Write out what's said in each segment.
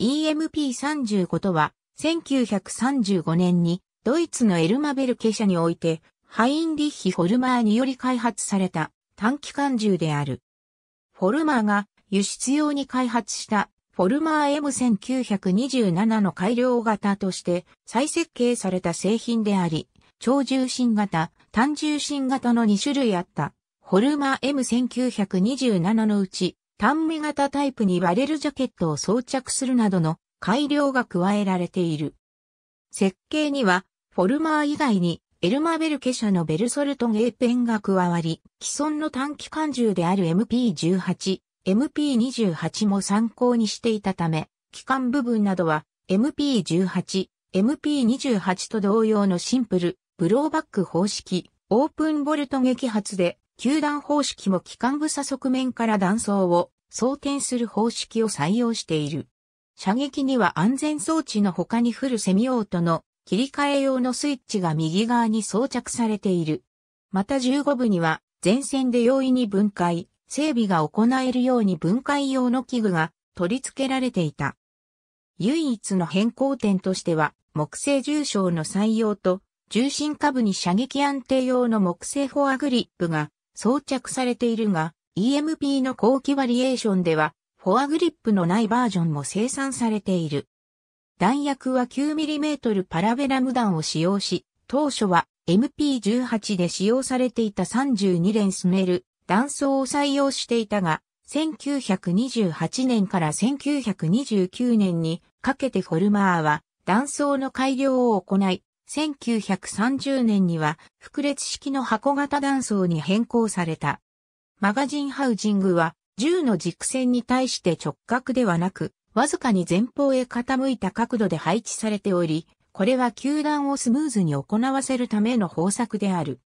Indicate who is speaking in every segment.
Speaker 1: EMP35 とは、1935年にドイツのエルマベルケ社において、ハインリッヒ・フォルマーにより開発された短期間銃である。フォルマーが輸出用に開発したフォルマー M1927 の改良型として再設計された製品であり、超重心型、単重心型の2種類あった。フォルマー M1927 のうち短目型タイプに割れるジャケットを装着するなどの改良が加えられている。設計には、フォルマー以外に、エルマベルケ社のベルソルトゲーペンが加わり、既存の短期間銃である MP18、MP28 も参考にしていたため、機関部分などは MP18、MP28 と同様のシンプル、ブローバック方式、オープンボルト撃発で球団方式も機関部差側面から断層を装填する方式を採用している。射撃には安全装置の他にフルセミオートの切り替え用のスイッチが右側に装着されている。また15部には前線で容易に分解、整備が行えるように分解用の器具が取り付けられていた。唯一の変更点としては木製重傷の採用と重心下部に射撃安定用の木製フォアグリップが装着されているが、EMP の後期バリエーションでは、フォアグリップのないバージョンも生産されている。弾薬は 9mm パラベラム弾を使用し、当初は MP18 で使用されていた32連スネル弾装を採用していたが、1928年から1929年にかけてフォルマーは弾装の改良を行い、1930年には、複列式の箱型断層に変更された。マガジンハウジングは、銃の軸線に対して直角ではなく、わずかに前方へ傾いた角度で配置されており、これは球団をスムーズに行わせるための方策である。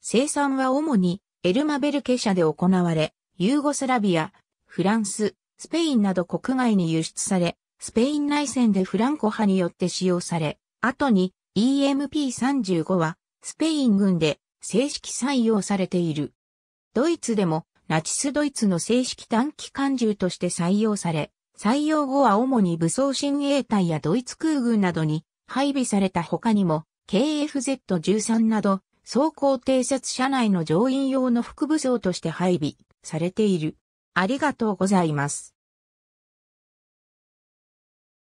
Speaker 1: 生産は主にエルマベルケ社で行われ、ユーゴスラビア、フランス、スペインなど国外に輸出され、スペイン内戦でフランコ派によって使用され、後に EMP35 はスペイン軍で正式採用されている。ドイツでもナチスドイツの正式短期間銃として採用され、採用後は主に武装親衛隊やドイツ空軍などに配備された他にも KFZ13 など装甲偵察車内の乗員用の副武装として配備されている。ありがとうございます。